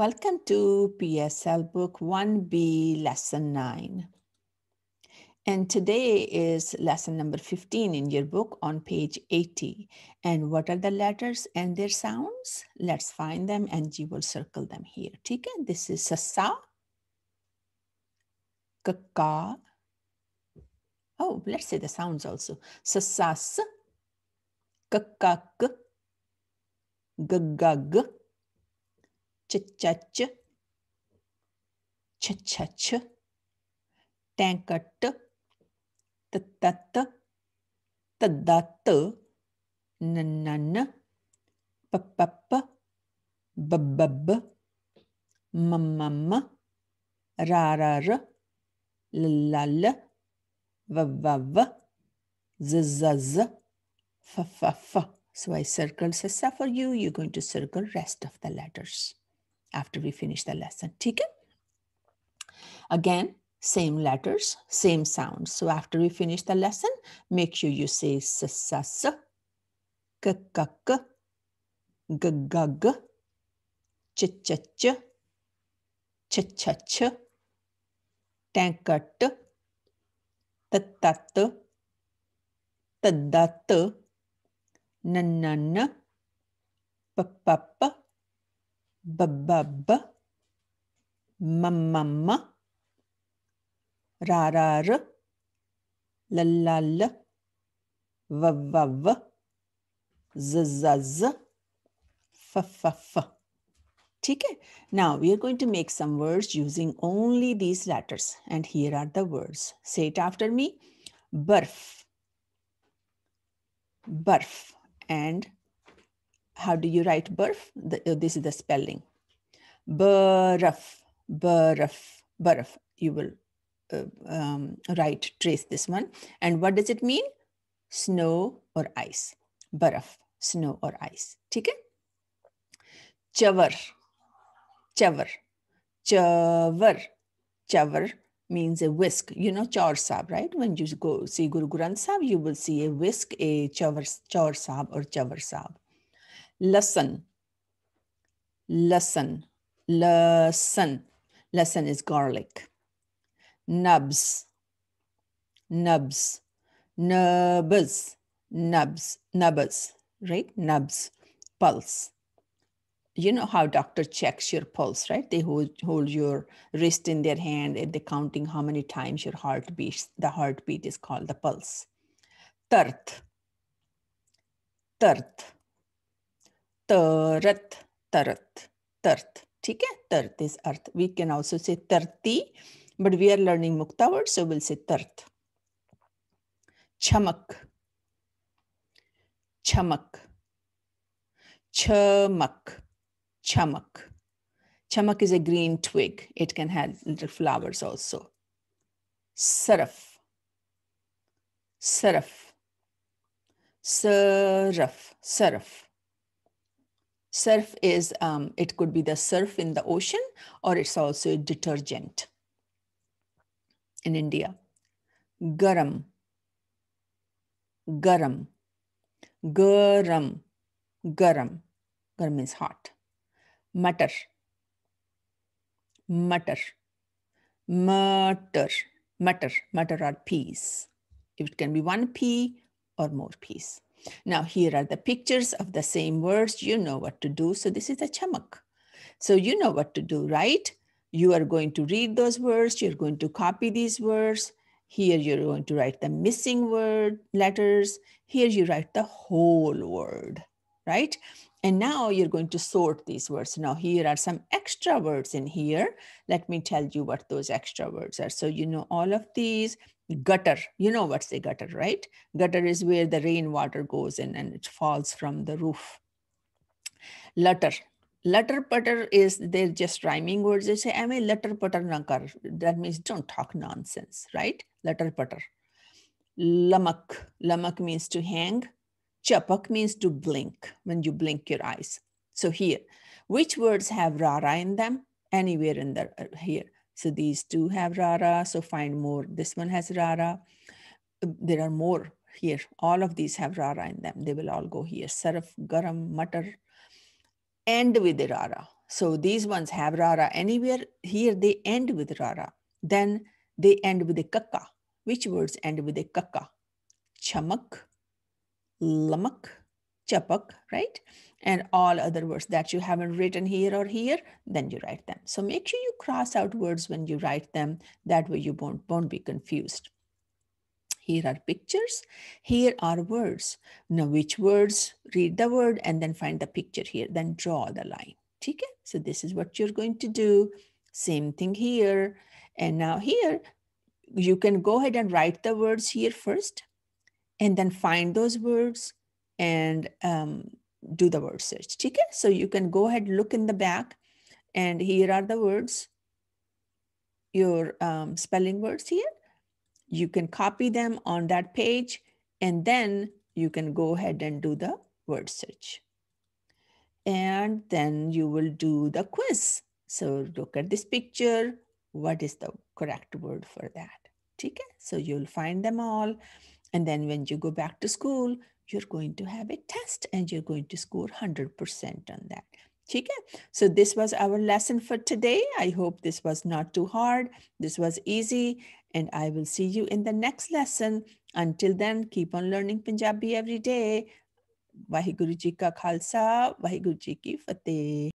Welcome to PSL Book 1B, Lesson 9. And today is lesson number 15 in your book on page 80. And what are the letters and their sounds? Let's find them and you will circle them here. Tika, This is sasa, kaka. Oh, let's say the sounds also. Sasas, kaka, gagag ch-ch-ch, ch-ch-ch, tankat, t-tat, t-dat, n-nan, p-p-p, b-b-b, m-m-m, ra-ra-r, l-l-l, v-v-v, So I circled sasa for you. You're going to circle rest of the letters after we finish the lesson. okay? Again, same letters, same sounds. So after we finish the lesson, make sure you say s s s, k k k, g g g, ch ch ch, ch ch ch, papa t t t, t d t, n n n, p p p b b b m m m ra ra r l l l v v v z z z f f f ठीक है now we are going to make some words using only these letters and here are the words say it after me barf barf and how do you write burf? The, uh, this is the spelling. Burf, burf, burf. You will uh, um, write, trace this one. And what does it mean? Snow or ice. Baraf, snow or ice. ठीक है? Chavar, chavar, chavar, chavar means a whisk. You know chaur sab, right? When you go see Guru Granth Sahib, you will see a whisk, a chavar, chaur sab or chavar sab lesson, lesson, lesson. Lesson is garlic. Nubs, nubs, nubs, nubs, nubs, right? Nubs, pulse. You know how doctor checks your pulse, right? They hold, hold your wrist in their hand and they're counting how many times your heart beats. The heartbeat is called the pulse. Tirth, tirth. तरत तरत तर्त ठीक है तर्त is earth we can also say tarti but we are learning mukta word so we'll say tart chamak chamak chamak chamak chamak is a green twig it can have little flowers also saraf saraf saraf saraf Surf is, um, it could be the surf in the ocean or it's also a detergent in India. Garam, garam, garam, garam. Garam means hot. Mutter, mutter, mutter, mutter, mutter are peas. It can be one pea or more peas. Now here are the pictures of the same words. You know what to do. So this is a chamak. So you know what to do, right? You are going to read those words. You're going to copy these words. Here you're going to write the missing word letters. Here you write the whole word, right? And now you're going to sort these words. Now here are some extra words in here. Let me tell you what those extra words are. So you know all of these gutter you know what's a gutter right gutter is where the rainwater goes in and it falls from the roof lutter lutter putter is they're just rhyming words they say i'm a lutter putter nankar. that means don't talk nonsense right Letter putter lamak lamak means to hang chapak means to blink when you blink your eyes so here which words have rara in them anywhere in the uh, here so these two have rara, so find more. This one has rara. There are more here. All of these have rara in them. They will all go here. Saraf, garam, matar, end with rara. So these ones have rara anywhere. Here they end with rara. Then they end with a kakka. Which words end with a kakka? Chamak, lamak, chapak, right? And all other words that you haven't written here or here, then you write them. So make sure you cross out words when you write them. That way you won't, won't be confused. Here are pictures. Here are words. Now which words? Read the word and then find the picture here. Then draw the line. Okay? So this is what you're going to do. Same thing here. And now here, you can go ahead and write the words here first and then find those words and um, do the word search. Okay? So you can go ahead, look in the back, and here are the words, your um, spelling words here. You can copy them on that page, and then you can go ahead and do the word search. And then you will do the quiz. So look at this picture. What is the correct word for that? Okay? So you'll find them all and then when you go back to school, you're going to have a test and you're going to score 100% on that. So this was our lesson for today. I hope this was not too hard. This was easy. And I will see you in the next lesson. Until then, keep on learning Punjabi every day. Vaheguru Ji Ka Khalsa, Vaheguru Ji Ki Fateh.